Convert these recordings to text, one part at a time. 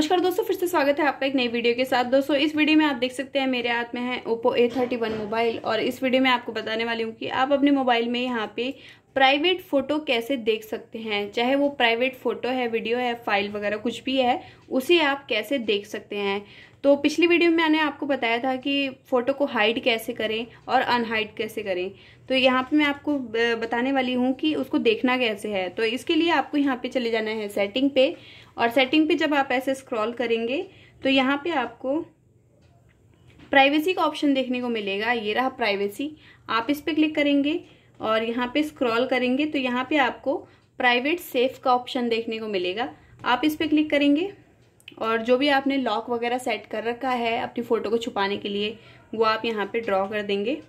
नमस्कार दोस्तों फिर से स्वागत है आपका एक नई वीडियो के साथ दोस्तों इस वीडियो में आप देख सकते हैं मेरे हाथ में है Oppo A thirty one mobile और इस वीडियो में आपको बताने वाली हूँ कि आप अपने मोबाइल में यहाँ पे प्राइवेट फ़ोटो कैसे देख सकते हैं चाहे वो प्राइवेट फ़ोटो है वीडियो है फाइल वगैरह कुछ भी है उसे आप कैसे देख सकते हैं तो पिछली वीडियो में मैंने आपको बताया था कि फ़ोटो को हाइड कैसे करें और अनहाइड कैसे करें तो यहाँ पे मैं आपको बताने वाली हूँ कि उसको देखना कैसे है तो इसके लिए आपको यहाँ पे चले जाना है सेटिंग पे और सेटिंग पे जब आप ऐसे स्क्रॉल करेंगे तो यहाँ पे आपको प्राइवेसी का ऑप्शन देखने को मिलेगा ये रहा प्राइवेसी आप इस पर क्लिक करेंगे और यहाँ पे स्क्रॉल करेंगे तो यहाँ पे आपको प्राइवेट सेफ का ऑप्शन देखने को मिलेगा आप इस पर क्लिक करेंगे और जो भी आपने लॉक वगैरह सेट कर रखा है अपनी फ़ोटो को छुपाने के लिए वो आप यहाँ पे ड्रॉ कर देंगे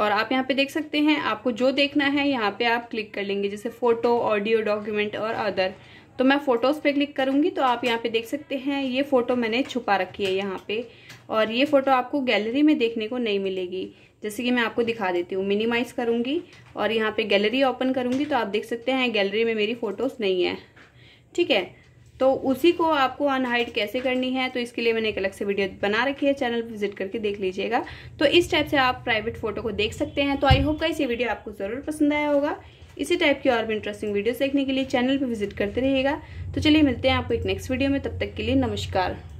और आप यहाँ पे देख सकते हैं आपको जो देखना है यहाँ पे आप क्लिक कर लेंगे जैसे फ़ोटो ऑडियो डॉक्यूमेंट और अदर तो मैं फ़ोटोज़ पे क्लिक करूँगी तो आप यहाँ पे देख सकते हैं ये फ़ोटो मैंने छुपा रखी है यहाँ पे और ये फ़ोटो आपको गैलरी में देखने को नहीं मिलेगी जैसे कि मैं आपको दिखा देती हूँ मिनिमाइज़ करूँगी और यहाँ पे गैलरी ओपन करूँगी तो आप देख सकते हैं गैलरी में मेरी फ़ोटोज़ नहीं है ठीक है तो उसी को आपको अनहाइड कैसे करनी है तो इसके लिए मैंने एक अलग से वीडियो बना रखी है चैनल विजिट करके देख लीजिएगा तो इस टाइप से आप प्राइवेट फ़ोटो को देख सकते हैं तो आई होप का इस वीडियो आपको ज़रूर पसंद आया होगा इसी टाइप की और भी इंटरेस्टिंग वीडियोस देखने के लिए चैनल पर विजिट करते रहिएगा तो चलिए मिलते हैं आपको एक नेक्स्ट वीडियो में तब तक के लिए नमस्कार